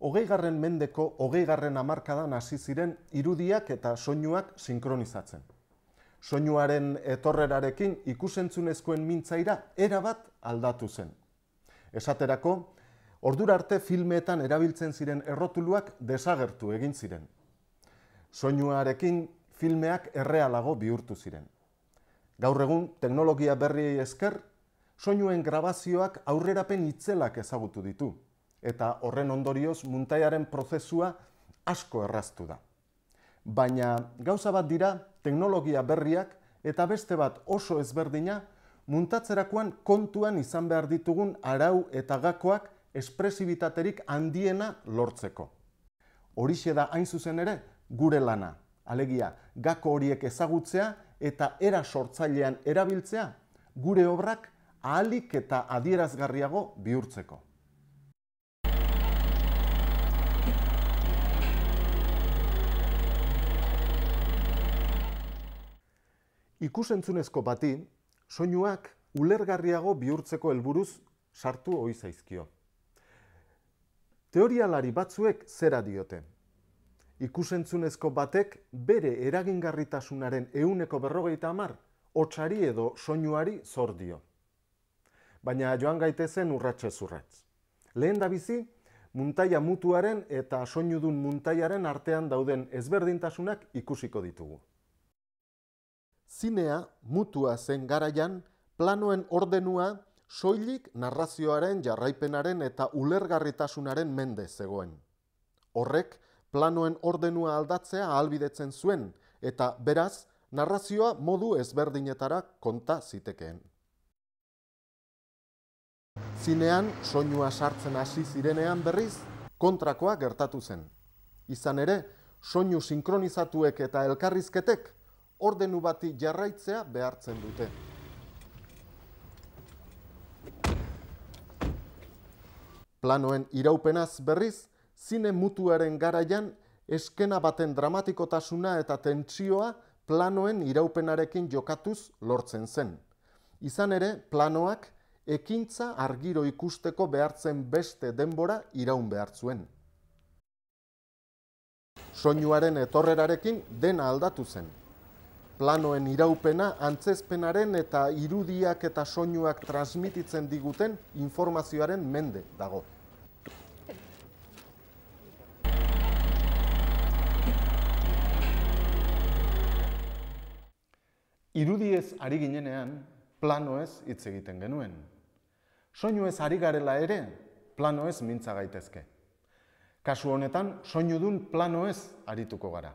hogei garren mendeko hogei garren amarkadan hasi ziren irudiak eta soinuak sinkronizatzen. Soinuaren etorrerarekin ikusentzunezkoen mintzaira erabat aldatu zen. Esaterako, ordura arte filmeetan erabiltzen ziren errotuluak desagertu egin ziren. Soinuarekin filmeak errealago bihurtu ziren. Gaur egun, teknologia berriei esker, soinuen grabazioak aurrerapen itzelak ezagutu ditu, eta horren ondorioz muntaiaren prozesua asko erraztu da. Baina gauza bat dira teknologia berriak eta beste bat oso ezberdina muntatzerakoan kontuan izan behar ditugun arau eta gakoak espresibitaterik handiena lortzeko. Horixe da hain zuzen ere gure lana, alegia gako horiek ezagutzea eta era sortzailean erabiltzea gure obrak ahalik eta adierazgarriago bihurtzeko. Ikusentzunezko bati, soinuak ulergarriago bihurtzeko helburuz sartu ohi zaizkio. Teorialari batzuek zera diote. Ikusentzunezko batek bere eragingarritasunaren euneko berrogeita hamar hotxari edo soinuari zor dio. Baina joan gaitezen urratxe zurratz. Lehen da bizi, muntaia mutuaren eta soinudun muntaiaren artean dauden ezberdintasunak ikusiko ditugu zinea mutua zen garaian planoen ordenua soilik narrazioaren jarraipenaren eta ulergarritasunaren mende zegoen. Horrek planoen ordenua aldatzea ahalbidetzen zuen eta beraz narrazioa modu ezberdinetara konta zitekeen. Zinean soinua sartzen hasi zirenean berriz kontrakoa gertatu zen. Izan ere, soinu sinkronizatuek eta elkarrizketek ordenu bati jarraitzea behartzen dute. Planoen iraupenaz berriz, zine mutuaren garaian, eskena baten dramatikotasuna eta tentsioa planoen iraupenarekin jokatuz lortzen zen. Izan ere, planoak ekintza argiro ikusteko behartzen beste denbora iraun behartzuen. Soinuaren etorrerarekin dena aldatu zen planoen iraupena, antzezpenaren eta irudiak eta soinuak transmititzen diguten informazioaren mende dago. Irudiez ari ginenean, planoez hitz egiten genuen. Soinuez ari garela ere, planoez mintza gaitezke. Kasu honetan, soinu dun planoez arituko gara.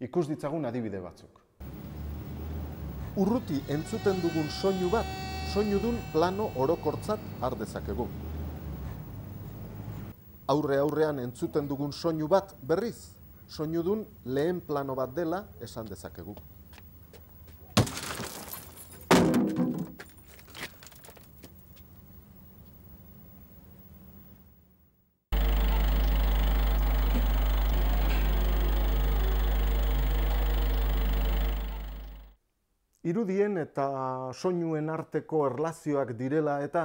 Ikus ditzagun adibide batzuk urruti entzuten dugun soinu bat, soinu dun plano orokortzat ardezakegu. Aurre aurrean entzuten dugun soinu bat berriz, soinu lehen plano bat dela esan dezakegu. Irudien eta soinuen arteko erlazioak direla eta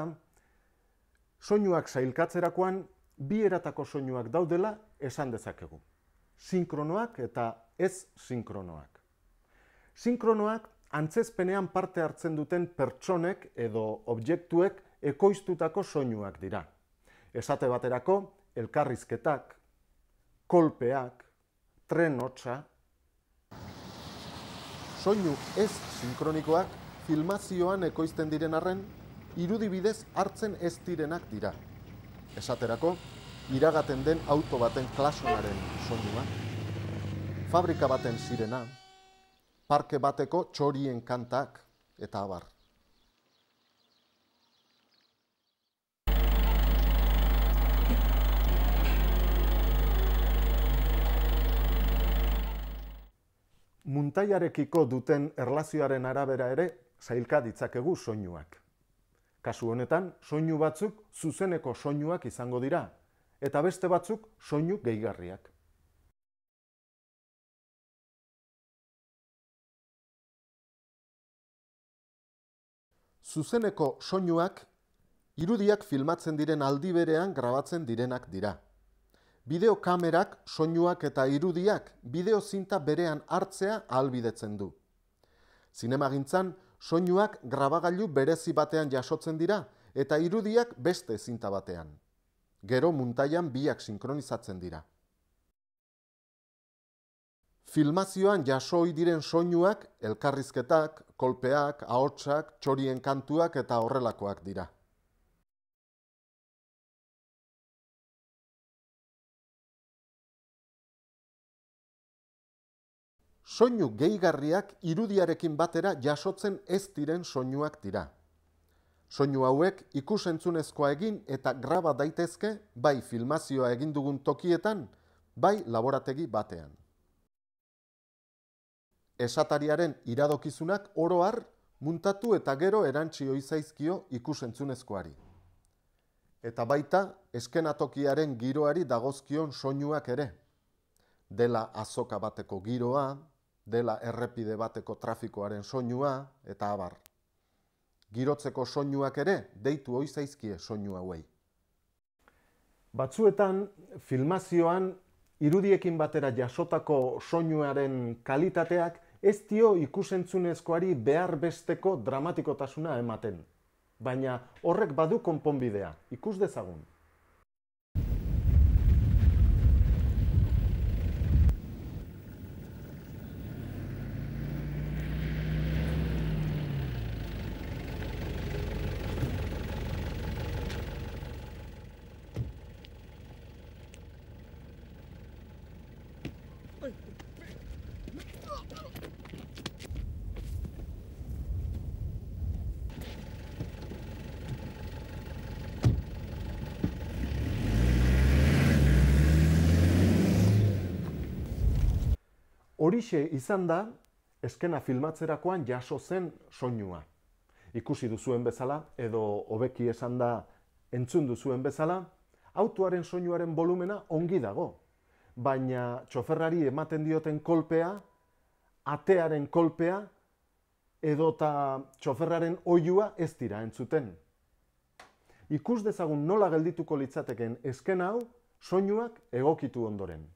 soinuak sailkatzerakoan bi eratako soinuak daudela esan dezakegu. Sinkronoak eta ez sinkronoak. Sinkronoak antzezpenean parte hartzen duten pertsonek edo objektuek ekoiztutako soinuak dira. Esate baterako elkarrizketak, kolpeak, trenotsa, soinu ez sinkronikoak filmazioan ekoizten diren arren, irudibidez hartzen ez direnak dira. Esaterako, iragaten den auto baten klasonaren soinua, fabrika baten sirena, parke bateko txorien kantak eta abar. muntaiarekiko duten erlazioaren arabera ere zailka ditzakegu soinuak. Kasu honetan, soinu batzuk zuzeneko soinuak izango dira, eta beste batzuk soinu gehigarriak. Zuzeneko soinuak irudiak filmatzen diren aldiberean grabatzen direnak dira bideokamerak, soinuak eta irudiak bideozinta berean hartzea ahalbidetzen du. Zinemagintzan, soinuak grabagailu berezi batean jasotzen dira eta irudiak beste zinta batean. Gero muntaian biak sinkronizatzen dira. Filmazioan jasoi diren soinuak, elkarrizketak, kolpeak, ahotsak, txorien kantuak eta horrelakoak dira. soinu gehigarriak irudiarekin batera jasotzen ez diren soinuak dira. Soinu hauek ikusentzunezkoa egin eta graba daitezke bai filmazioa egin dugun tokietan, bai laborategi batean. Esatariaren iradokizunak oro har muntatu eta gero erantzio izaizkio ikusentzunezkoari. Eta baita eskenatokiaren giroari dagozkion soinuak ere. Dela azoka bateko giroa, dela errepide bateko trafikoaren soinua eta abar. Girotzeko soinuak ere deitu ohi zaizkie soinu hauei. Batzuetan filmazioan irudiekin batera jasotako soinuaren kalitateak ez dio ikusentzunezkoari behar besteko dramatikotasuna ematen. Baina horrek badu konponbidea, ikus dezagun. Horixe izan da, eskena filmatzerakoan jaso zen soinua. Ikusi duzuen bezala, edo hobeki esan da entzun duzuen bezala, autoaren soinuaren volumena ongi dago. Baina txoferrari ematen dioten kolpea, atearen kolpea, edota txoferraren oiua ez dira entzuten. Ikus dezagun nola geldituko litzateken esken hau, soinuak egokitu ondoren.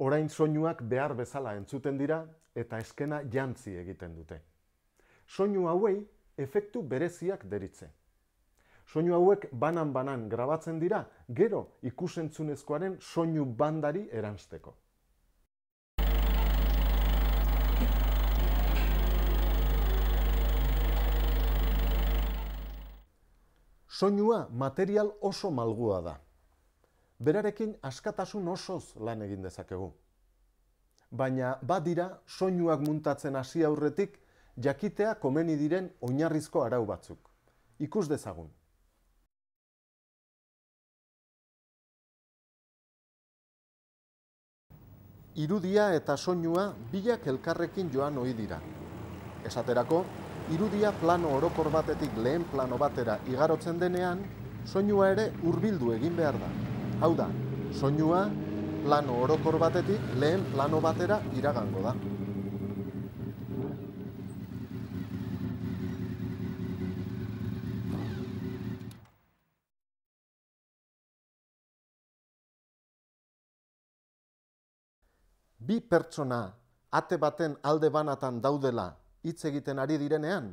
orain soinuak behar bezala entzuten dira eta eskena jantzi egiten dute. Soinu hauei efektu bereziak deritze. Soinu hauek banan-banan grabatzen dira, gero ikusentzunezkoaren soinu bandari eransteko. Soinua material oso malgua da. Berarekin askatasun osoz lan egin dezakegu. Baina badira soinuak muntatzen hasi aurretik jakitea komeni diren oinarrizko arau batzuk, ikus dezagun. Irudia eta soinua bilak elkarrekin joan ohi dira. Esaterako, irudia plano orokor batetik lehen plano batera igarotzen denean, soinua ere hurbildu egin behar da. Hau da, soinua plano orokor batetik lehen plano batera iragango da. Bi pertsona ate baten alde banatan daudela hitz egiten ari direnean,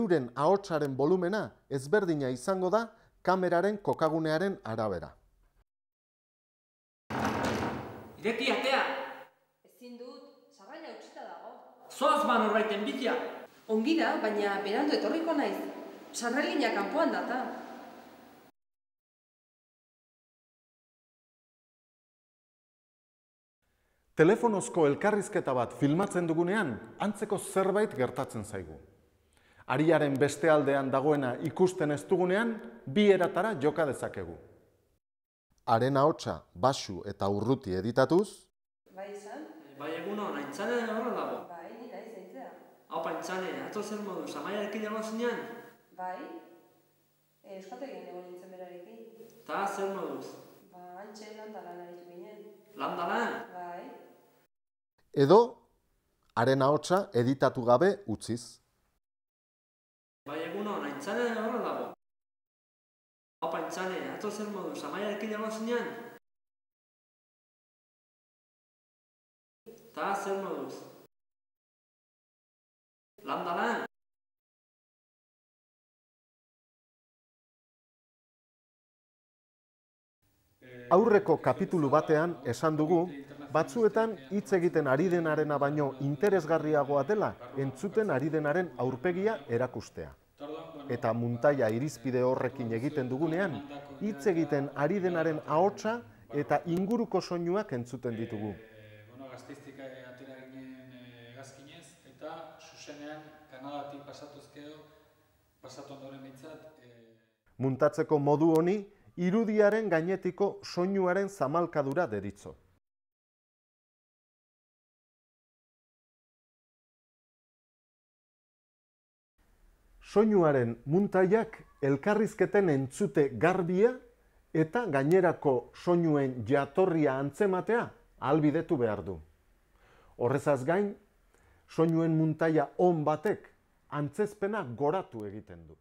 euren ahotsaren volumena ezberdina izango da kameraren kokagunearen arabera. Ireki atea. Ezin dut, zarraia utzita dago. Zoaz ban bitia. Ongi baina berandu etorriko naiz. Sarrelinak kanpoan data. Telefonozko elkarrizketa bat filmatzen dugunean, antzeko zerbait gertatzen zaigu. Ariaren beste aldean dagoena ikusten ez dugunean, bi eratara joka dezakegu haren ahotsa basu eta urruti editatuz. Bai izan? Bai eguno, naintzane horra dago. Bai, nina izaitzea. Hau, paintzane, ato zer modu, samaia zinean? Bai, e, egon nintzen berarekin. Ta, zer moduz? Ba, antxe, landalan aritu ginen. Landalan? Bai. Edo, haren ahotsa editatu gabe utziz. Bai eguno, naintzane horra dago ato atozen modu, zamaiarekin egon zinean? Ta, zer moduz? Landala? Aurreko kapitulu batean esan dugu, batzuetan hitz egiten ari denarena baino interesgarriagoa dela entzuten ari denaren aurpegia erakustea eta muntaia irizpide horrekin egiten dugunean, hitz egiten ari denaren ahotsa eta inguruko soinuak entzuten ditugu. Muntatzeko modu honi, irudiaren gainetiko soinuaren zamalkadura deritzo. soinuaren muntaiak elkarrizketen entzute garbia eta gainerako soinuen jatorria antzematea albidetu behar du. Horrezaz gain, soinuen muntaia on batek antzezpena goratu egiten du.